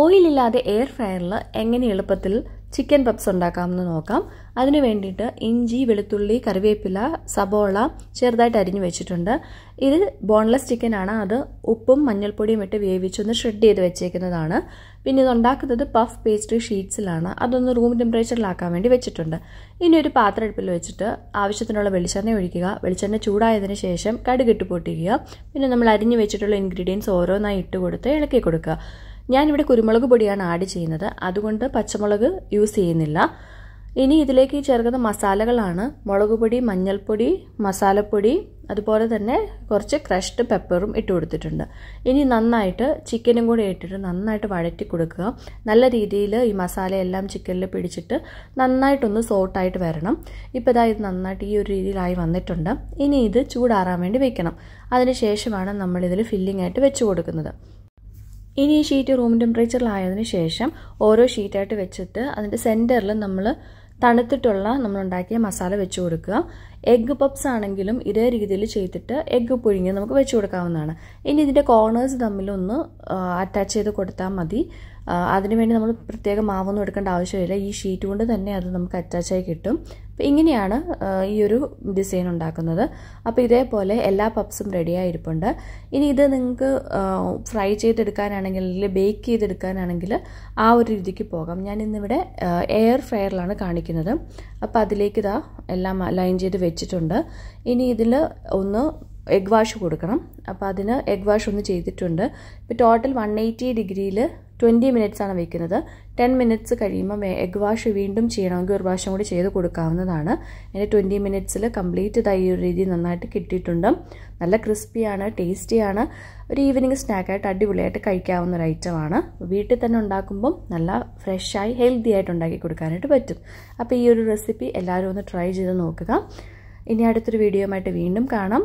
ഓയിലില്ലാതെ air ഫ്രയറിൽ എങ്ങനെ എളുപ്പത്തിൽ chicken puffs ഉണ്ടാക്കാമെന്ന് നോക്കാം അതിനു വേണ്ടിയിട്ട് ഇഞ്ചി വെളുത്തുള്ളി കറിവേപ്പില സബോള ചെറുതായിട്ട് അരിഞ്ഞു വെച്ചിട്ടുണ്ട് ഇത് ബോൺലെസ് ചിക്കൻ ആണ് അത് ഉപ്പും മഞ്ഞൾപ്പൊടിയും ഇട്ട് വേവിച്ചൊന്ന് ഷ്രെഡ് ചെയ്ത് വെച്ചേക്കുന്നതാണ് പിന്നെ ഇത് ഉണ്ടാക്കുന്നത് പഫ് പേസ്ട്രി ഷീറ്റ്സിലാണ് അതൊന്ന് റൂം ടെമ്പറേച്ചറിലാക്കാൻ വേണ്ടി വെച്ചിട്ടുണ്ട് ഇനി ഒരു പാത്രം അടുപ്പിൽ വെച്ചിട്ട് ആവശ്യത്തിനുള്ള വെളിച്ചെണ്ണ ഒഴിക്കുക വെളിച്ചെണ്ണ ചൂടായതിന് ശേഷം കടുകിട്ട് പൊട്ടിക്കുക പിന്നെ നമ്മൾ അരിഞ്ഞു വെച്ചിട്ടുള്ള ഇൻഗ്രീഡിയൻസ് ഓരോന്നായി ഇട്ട് കൊടുത്ത് ഇളക്കി കൊടുക്കുക ഞാനിവിടെ കുരുമുളക് പൊടിയാണ് ആഡ് ചെയ്യുന്നത് അതുകൊണ്ട് പച്ചമുളക് യൂസ് ചെയ്യുന്നില്ല ഇനി ഇതിലേക്ക് ചേർക്കുന്ന മസാലകളാണ് മുളക് പൊടി മഞ്ഞൾപ്പൊടി മസാലപ്പൊടി അതുപോലെ തന്നെ കുറച്ച് ക്രഷ്ഡ് പെപ്പറും ഇട്ട് കൊടുത്തിട്ടുണ്ട് ഇനി നന്നായിട്ട് ചിക്കനും കൂടെ ഇട്ടിട്ട് നന്നായിട്ട് വഴറ്റി കൊടുക്കുക നല്ല രീതിയിൽ ഈ മസാലയെല്ലാം ചിക്കനിൽ പിടിച്ചിട്ട് നന്നായിട്ടൊന്ന് സോട്ടായിട്ട് വരണം ഇപ്പോൾ ഇതാ ഇത് നന്നായിട്ട് ഈ ഒരു രീതിയിലായി വന്നിട്ടുണ്ട് ഇനി ഇത് ചൂടാറാൻ വേണ്ടി വെക്കണം അതിന് ശേഷമാണ് നമ്മളിതിൽ ഫില്ലിംഗ് ആയിട്ട് വെച്ച് കൊടുക്കുന്നത് ഇനി ഈ ഷീറ്റ് റൂം ടെമ്പറേച്ചറിലായതിനു ശേഷം ഓരോ ഷീറ്റായിട്ട് വെച്ചിട്ട് അതിൻ്റെ സെൻറ്ററിൽ നമ്മൾ തണുത്തിട്ടുള്ള നമ്മളുണ്ടാക്കിയ മസാല വെച്ച് കൊടുക്കുക എഗ്ഗ് പപ്സ് ആണെങ്കിലും ഇതേ രീതിയിൽ ചെയ്തിട്ട് എഗ്ഗ് പുഴുങ്ങി നമുക്ക് വെച്ച് കൊടുക്കാവുന്നതാണ് ഇനി ഇതിൻ്റെ കോർണേഴ്സ് തമ്മിലൊന്ന് അറ്റാച്ച് ചെയ്ത് കൊടുത്താൽ മതി അതിനുവേണ്ടി നമ്മൾ പ്രത്യേക മാവൊന്നും എടുക്കേണ്ട ആവശ്യമില്ല ഈ ഷീറ്റ് കൊണ്ട് തന്നെ അത് നമുക്ക് അറ്റാച്ചായി കിട്ടും അപ്പം ഇങ്ങനെയാണ് ഈ ഒരു ഡിസൈൻ ഉണ്ടാക്കുന്നത് അപ്പോൾ ഇതേപോലെ എല്ലാ പപ്സും റെഡിയായിരിപ്പുണ്ട് ഇനി ഇത് നിങ്ങൾക്ക് ഫ്രൈ ചെയ്തെടുക്കാനാണെങ്കിൽ അല്ലെങ്കിൽ ബേക്ക് ചെയ്തെടുക്കാനാണെങ്കിൽ ആ ഒരു രീതിക്ക് പോകാം ഞാൻ ഇന്നിവിടെ എയർ ഫ്രയറിലാണ് കാണിക്കുന്നത് അപ്പം അതിലേക്ക് ഇതാ എല്ലാം ലൈൻ ചെയ്ത് വെച്ചിട്ടുണ്ട് ഇനി ഇതിൽ ഒന്ന് എഗ് വാഷ് കൊടുക്കണം അപ്പോൾ അതിന് എഗ് വാഷ് ഒന്ന് ചെയ്തിട്ടുണ്ട് ഇപ്പോൾ ടോട്ടൽ വൺ എയ്റ്റി ഡിഗ്രിയിൽ ട്വൻറ്റി മിനിറ്റ്സ് ആണ് വെക്കുന്നത് ടെൻ മിനിറ്റ്സ് കഴിയുമ്പം എഗ് വാഷ് വീണ്ടും ചെയ്യണമെങ്കിൽ ഒരു പ്രാവശ്യം കൂടി ചെയ്ത് കൊടുക്കാവുന്നതാണ് എൻ്റെ ട്വൻറ്റി മിനിറ്റ്സിൽ കംപ്ലീറ്റ് ഇതായി ഒരു രീതി നന്നായിട്ട് കിട്ടിയിട്ടുണ്ട് നല്ല ക്രിസ്പിയാണ് ടേസ്റ്റിയാണ് ഒരു ഈവനിങ് സ്നാക്കായിട്ട് അടിപൊളിയായിട്ട് കഴിക്കാവുന്ന ഒരു ഐറ്റമാണ് വീട്ടിൽ തന്നെ ഉണ്ടാക്കുമ്പം നല്ല ഫ്രഷായി ഹെൽത്തി ആയിട്ട് ഉണ്ടാക്കി കൊടുക്കാനായിട്ട് പറ്റും അപ്പോൾ ഈ ഒരു റെസിപ്പി എല്ലാവരും ഒന്ന് ട്രൈ ചെയ്ത് നോക്കുക ഇനി അടുത്തൊരു ആയിട്ട് വീണ്ടും കാണാം